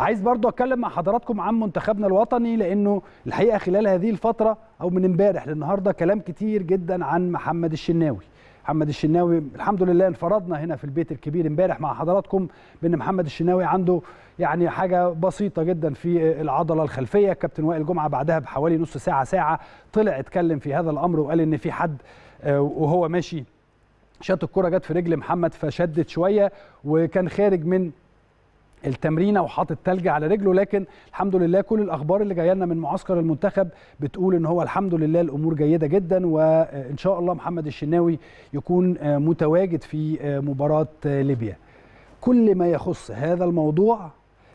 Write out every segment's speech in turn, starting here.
عايز برضو اتكلم مع حضراتكم عن منتخبنا الوطني لانه الحقيقه خلال هذه الفتره او من امبارح للنهارده كلام كتير جدا عن محمد الشناوي محمد الشناوي الحمد لله انفرضنا هنا في البيت الكبير امبارح مع حضراتكم بان محمد الشناوي عنده يعني حاجه بسيطه جدا في العضله الخلفيه كابتن وائل جمعه بعدها بحوالي نص ساعه ساعه طلع اتكلم في هذا الامر وقال ان في حد آه، وهو ماشي شاط الكره جت في رجل محمد فشدت شويه وكان خارج من التمرينه وحاطط ثلج على رجله لكن الحمد لله كل الاخبار اللي جايه لنا من معسكر المنتخب بتقول ان هو الحمد لله الامور جيده جدا وان شاء الله محمد الشناوي يكون متواجد في مباراه ليبيا. كل ما يخص هذا الموضوع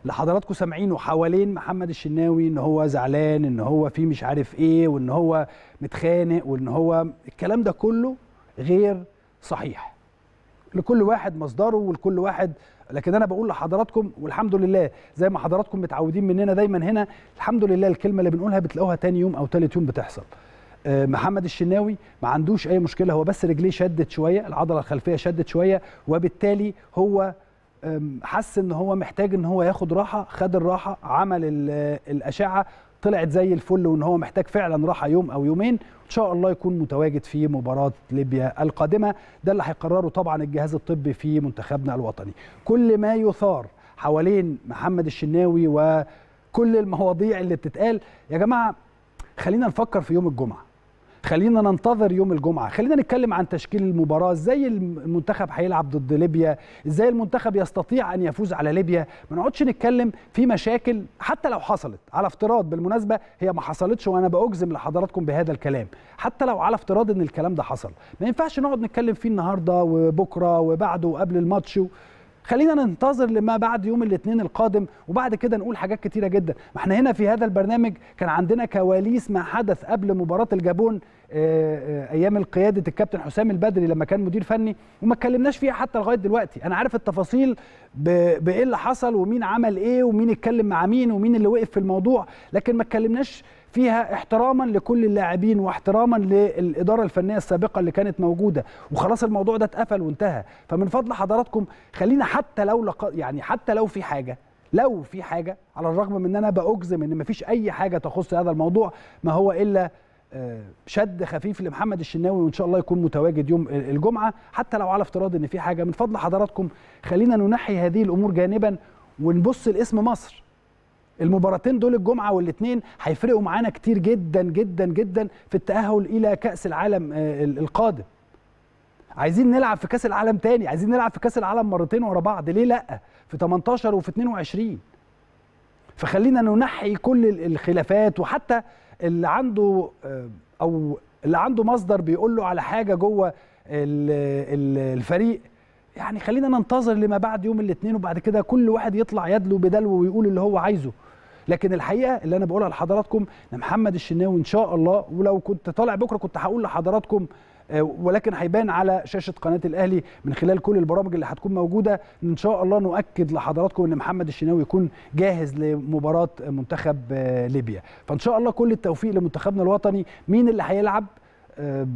لحضراتكم سامعينه حوالين محمد الشناوي ان هو زعلان ان هو في مش عارف ايه وان هو متخانق وان هو الكلام ده كله غير صحيح. لكل واحد مصدره ولكل واحد لكن انا بقول لحضراتكم والحمد لله زي ما حضراتكم متعودين مننا دايما هنا الحمد لله الكلمه اللي بنقولها بتلاقوها تاني يوم او تالت يوم بتحصل آه، محمد الشناوي ما عندوش اي مشكله هو بس رجليه شدت شويه العضله الخلفيه شدت شويه وبالتالي هو حس ان هو محتاج ان هو ياخد راحه خد الراحه عمل الاشعه طلعت زي الفل وان هو محتاج فعلا راحه يوم او يومين ان شاء الله يكون متواجد في مباراه ليبيا القادمه ده اللي هيقرره طبعا الجهاز الطبي في منتخبنا الوطني كل ما يثار حوالين محمد الشناوي وكل المواضيع اللي بتتقال يا جماعه خلينا نفكر في يوم الجمعه خلينا ننتظر يوم الجمعه خلينا نتكلم عن تشكيل المباراه ازاي المنتخب هيلعب ضد ليبيا ازاي المنتخب يستطيع ان يفوز على ليبيا ما نقعدش نتكلم في مشاكل حتى لو حصلت على افتراض بالمناسبه هي ما حصلتش وانا باجزم لحضراتكم بهذا الكلام حتى لو على افتراض ان الكلام ده حصل ما ينفعش نقعد نتكلم فيه النهارده وبكره وبعده وقبل الماتش خلينا ننتظر لما بعد يوم الاثنين القادم وبعد كده نقول حاجات كتيره جدا ما احنا هنا في هذا البرنامج كان عندنا كواليس ما حدث قبل مباراه الجابون آه، آه، ايام قياده الكابتن حسام البدري لما كان مدير فني وما اتكلمناش فيها حتى لغايه دلوقتي انا عارف التفاصيل بايه اللي حصل ومين عمل ايه ومين اتكلم مع مين ومين اللي وقف في الموضوع لكن ما اتكلمناش فيها احتراما لكل اللاعبين واحتراما للاداره الفنيه السابقه اللي كانت موجوده وخلاص الموضوع ده اتقفل وانتهى فمن فضل حضراتكم خلينا حتى لو لق... يعني حتى لو في حاجه لو في حاجه على الرغم من ان انا باجزم ان مفيش اي حاجه تخص هذا الموضوع ما هو الا آه، شد خفيف لمحمد الشناوي وان شاء الله يكون متواجد يوم الجمعه حتى لو على افتراض ان في حاجه من فضل حضراتكم خلينا ننحي هذه الامور جانبا ونبص لاسم مصر المباراتين دول الجمعه والاثنين هيفرقوا معانا كتير جدا جدا جدا في التاهل الى كاس العالم آه، القادم عايزين نلعب في كاس العالم تاني عايزين نلعب في كاس العالم مرتين ورا بعض ليه لا في 18 وفي 22 فخلينا ننحي كل الخلافات وحتى اللي عنده آه، او اللي عنده مصدر بيقول له على حاجه جوه الفريق يعني خلينا ننتظر لما بعد يوم الاثنين وبعد كده كل واحد يطلع يدلو بدلو ويقول اللي هو عايزه لكن الحقيقه اللي انا بقولها لحضراتكم ان محمد الشناوي ان شاء الله ولو كنت طالع بكره كنت هقول لحضراتكم آه، ولكن هيبان على شاشه قناه الاهلي من خلال كل البرامج اللي هتكون موجوده ان شاء الله نؤكد لحضراتكم ان محمد الشناوي يكون جاهز لمباراه منتخب آه، ليبيا فان شاء الله كل التوفيق لمنتخبنا الوطني مين اللي هيلعب آه،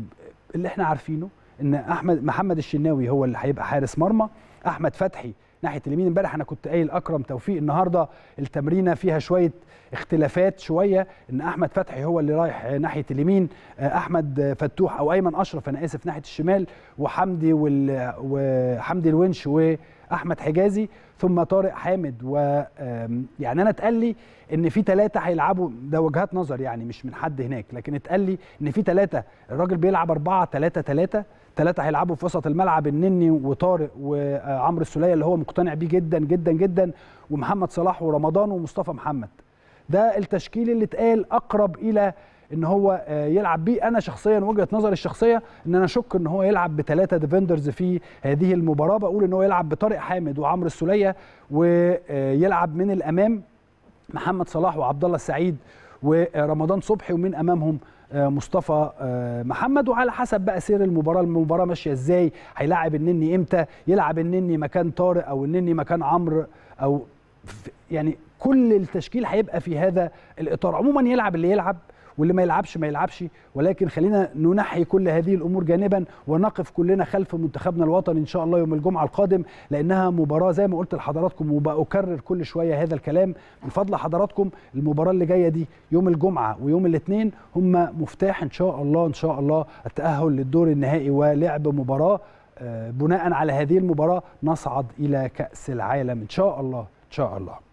اللي احنا عارفينه ان احمد محمد الشناوي هو اللي هيبقى حارس مرمى احمد فتحي ناحيه اليمين امبارح انا كنت قايل اكرم توفيق النهارده التمرينه فيها شويه اختلافات شويه ان احمد فتحي هو اللي رايح ناحيه اليمين احمد فتوح او ايمن اشرف انا اسف ناحيه الشمال وحمدي وحمدي الونش و احمد حجازي ثم طارق حامد و يعني انا اتقال لي ان في ثلاثه هيلعبوا ده وجهات نظر يعني مش من حد هناك لكن اتقال لي ان في ثلاثه الراجل بيلعب اربعه ثلاثه ثلاثه ثلاثه هيلعبوا في وسط الملعب النني وطارق وعمرو السوليه اللي هو مقتنع بيه جدا جدا جدا ومحمد صلاح ورمضان ومصطفى محمد ده التشكيل اللي اتقال اقرب الى ان هو آه، يلعب بيه انا شخصيا وجهه نظري الشخصيه ان انا اشك ان هو يلعب بثلاثه ديفندرز في هذه المباراه بقول ان هو يلعب بطارق حامد وعمرو السوليه ويلعب من الامام محمد صلاح وعبد الله السعيد ورمضان صبحي ومن امامهم آه، مصطفى آه، محمد وعلى حسب بقى سير المباراه المباراه ماشيه ازاي هيلاعب النني امتى يلعب النني مكان طارق او النني مكان عمرو او يعني كل التشكيل هيبقى في هذا الاطار عموما يلعب اللي يلعب واللي ما يلعبش ما يلعبش ولكن خلينا ننحي كل هذه الامور جانبا ونقف كلنا خلف منتخبنا الوطني ان شاء الله يوم الجمعه القادم لانها مباراه زي ما قلت لحضراتكم وبأكرر كل شويه هذا الكلام من فضل حضراتكم المباراه اللي جايه دي يوم الجمعه ويوم الاثنين هم مفتاح ان شاء الله ان شاء الله التاهل للدور النهائي ولعب مباراه آه، بناء على هذه المباراه نصعد الى كاس العالم ان شاء الله ان شاء الله